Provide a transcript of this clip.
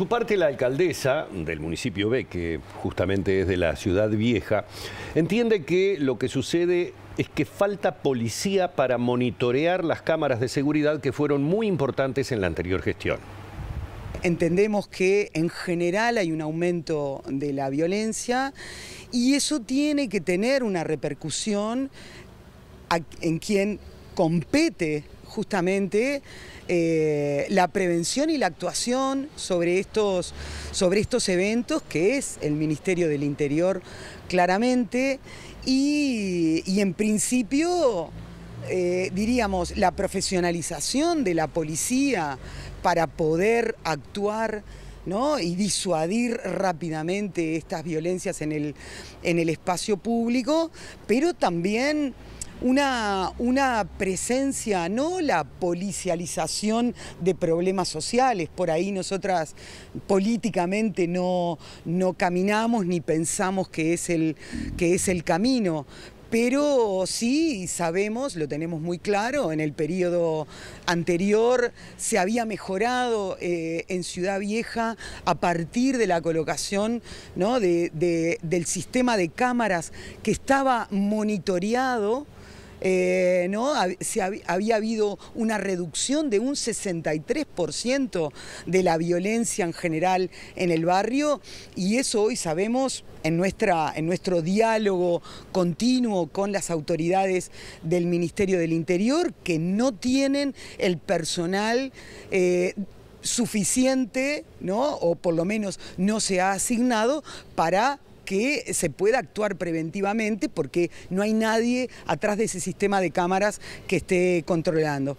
su parte, la alcaldesa del municipio B, que justamente es de la ciudad vieja, entiende que lo que sucede es que falta policía para monitorear las cámaras de seguridad que fueron muy importantes en la anterior gestión. Entendemos que en general hay un aumento de la violencia y eso tiene que tener una repercusión en quien compete justamente eh, la prevención y la actuación sobre estos, sobre estos eventos, que es el Ministerio del Interior claramente, y, en principio... Eh, diríamos, la profesionalización de la policía para poder actuar ¿no? y disuadir rápidamente estas violencias el, en el espacio público, pero también una, presencia, no la policialización de problemas sociales, por ahí nosotras políticamente no, caminamos ni pensamos que es el, que es el camino, pero sí sabemos, lo tenemos muy claro, en el periodo anterior se había mejorado eh, en Ciudad Vieja a partir de la colocación del sistema de cámaras que estaba monitoreado eh, ¿no? había, habido una reducción de un 63% de la violencia en general en el barrio y eso hoy sabemos en, nuestra, en nuestro diálogo continuo con las autoridades del Ministerio del Interior que no tienen el personal. Eh, suficiente, ¿no? o por lo menos no se ha asignado para que se pueda actuar preventivamente porque no hay nadie atrás de ese sistema de cámaras que esté controlando.